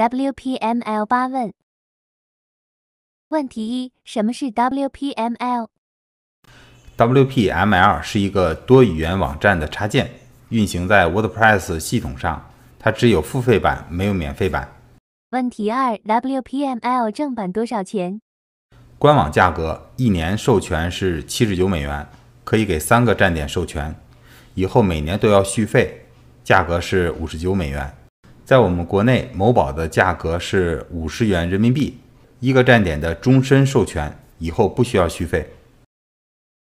WPML 八问。问题一：什么是 WPML？WPML 是一个多语言网站的插件，运行在 WordPress 系统上。它只有付费版，没有免费版。问题二：WPML 正版多少钱？官网价格一年授权是七十九美元，可以给三个站点授权。以后每年都要续费，价格是五十九美元。在我们国内某宝的价格是五十元人民币，一个站点的终身授权，以后不需要续费。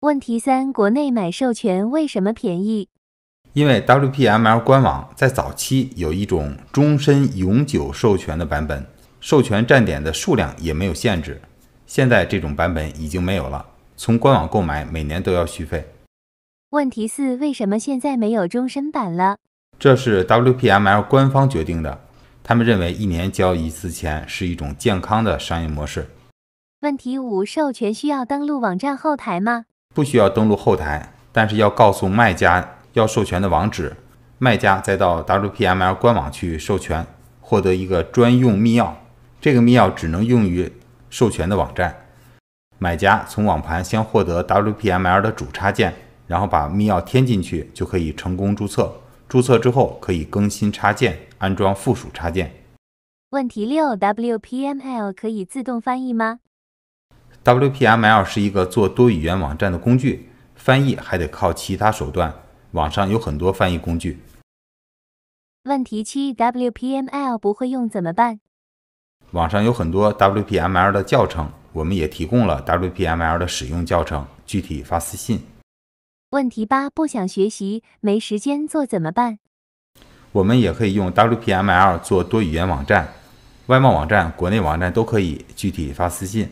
问题三：国内买授权为什么便宜？因为 WPML 官网在早期有一种终身永久授权的版本，授权站点的数量也没有限制。现在这种版本已经没有了，从官网购买每年都要续费。问题四：为什么现在没有终身版了？这是 WPML 官方决定的，他们认为一年交一次钱是一种健康的商业模式。问题五：授权需要登录网站后台吗？不需要登录后台，但是要告诉卖家要授权的网址，卖家再到 WPML 官网去授权，获得一个专用密钥。这个密钥只能用于授权的网站。买家从网盘先获得 WPML 的主插件，然后把密钥添进去，就可以成功注册。注册之后可以更新插件，安装附属插件。问题六：WPML 可以自动翻译吗？WPML 是一个做多语言网站的工具，翻译还得靠其他手段。网上有很多翻译工具。问题七：WPML 不会用怎么办？网上有很多 WPML 的教程，我们也提供了 WPML 的使用教程，具体发私信。问题八：不想学习，没时间做怎么办？我们也可以用 W P M L 做多语言网站、外贸网站、国内网站都可以。具体发私信。